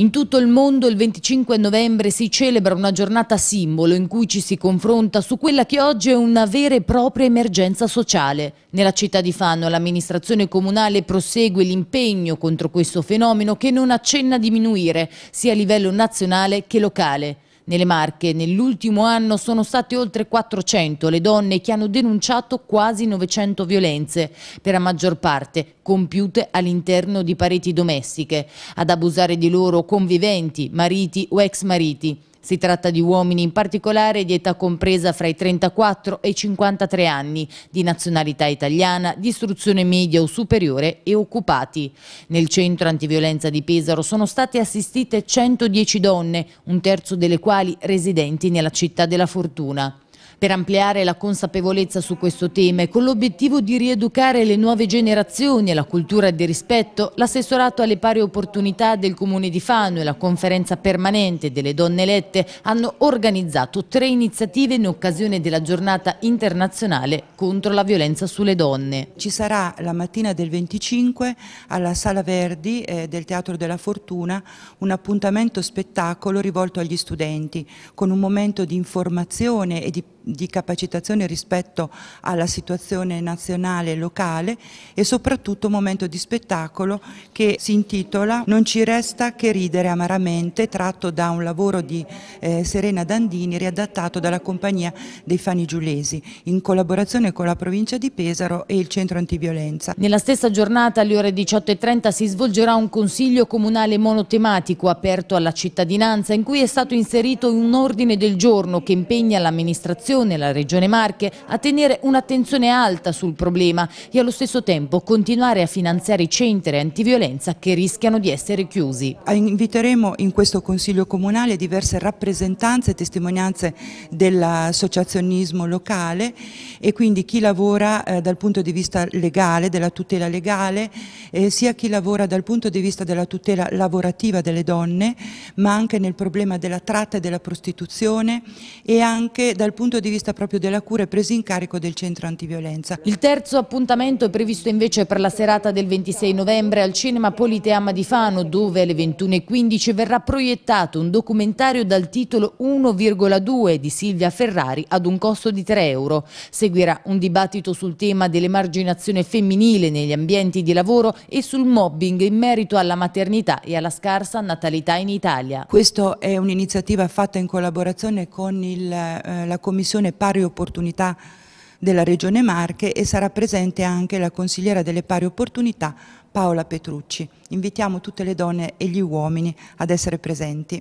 In tutto il mondo il 25 novembre si celebra una giornata simbolo in cui ci si confronta su quella che oggi è una vera e propria emergenza sociale. Nella città di Fano l'amministrazione comunale prosegue l'impegno contro questo fenomeno che non accenna a diminuire sia a livello nazionale che locale. Nelle Marche nell'ultimo anno sono state oltre 400 le donne che hanno denunciato quasi 900 violenze, per la maggior parte compiute all'interno di pareti domestiche, ad abusare di loro conviventi, mariti o ex mariti. Si tratta di uomini in particolare di età compresa fra i 34 e i 53 anni, di nazionalità italiana, di istruzione media o superiore e occupati. Nel centro antiviolenza di Pesaro sono state assistite 110 donne, un terzo delle quali residenti nella città della Fortuna per ampliare la consapevolezza su questo tema e con l'obiettivo di rieducare le nuove generazioni alla cultura di rispetto, l'assessorato alle pari opportunità del Comune di Fano e la conferenza permanente delle donne elette hanno organizzato tre iniziative in occasione della giornata internazionale contro la violenza sulle donne. Ci sarà la mattina del 25 alla Sala Verdi eh, del Teatro della Fortuna un appuntamento spettacolo rivolto agli studenti con un momento di informazione e di di capacitazione rispetto alla situazione nazionale e locale e soprattutto un momento di spettacolo che si intitola Non ci resta che ridere amaramente, tratto da un lavoro di eh, Serena Dandini riadattato dalla compagnia dei Fani Giulesi in collaborazione con la provincia di Pesaro e il centro antiviolenza. Nella stessa giornata alle ore 18.30 si svolgerà un consiglio comunale monotematico aperto alla cittadinanza in cui è stato inserito un ordine del giorno che impegna l'amministrazione Commissione la Regione Marche a tenere un'attenzione alta sul problema e allo stesso tempo continuare a finanziare i centri antiviolenza che rischiano di essere chiusi. Ah, inviteremo in questo Consiglio Comunale diverse rappresentanze e testimonianze dell'associazionismo locale e quindi chi lavora eh, dal punto di vista legale, della tutela legale, eh, sia chi lavora dal punto di vista della tutela lavorativa delle donne, ma anche nel problema della tratta e della prostituzione e anche dal punto di punto di vista proprio della cura e presa in carico del centro antiviolenza. Il terzo appuntamento è previsto invece per la serata del 26 novembre al cinema Politeama di Fano, dove alle 21.15 verrà proiettato un documentario dal titolo 1,2 di Silvia Ferrari ad un costo di 3 euro. Seguirà un dibattito sul tema dell'emarginazione femminile negli ambienti di lavoro e sul mobbing in merito alla maternità e alla scarsa natalità in Italia. Questa è un'iniziativa fatta in collaborazione con il, eh, la Commissione Commissione Pari Opportunità della Regione Marche e sarà presente anche la consigliera delle pari opportunità Paola Petrucci. Invitiamo tutte le donne e gli uomini ad essere presenti.